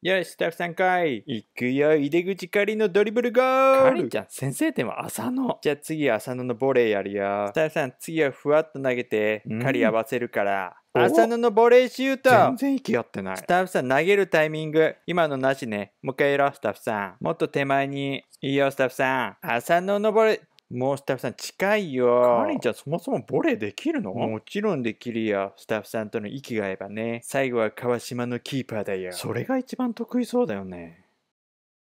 よし、スタッフさんかい。行くよ、入り口狩りのドリブルゴールりんちゃん、先制点は浅野。じゃあ次は浅野のボレーやるよ。スタッフさん、次はふわっと投げて、狩り合わせるから。浅野のボレーシュート全然息合ってない。スタッフさん投げるタイミング。今のなしね。もう一回やろう、スタッフさん。もっと手前に。いいよ、スタッフさん。浅野のボレー。もうスタッフさん近いよ。カリンちゃんそもそもボレーできるのもちろんできるよ。スタッフさんとの息が合えばね。最後は川島のキーパーだよ。それが一番得意そうだよね。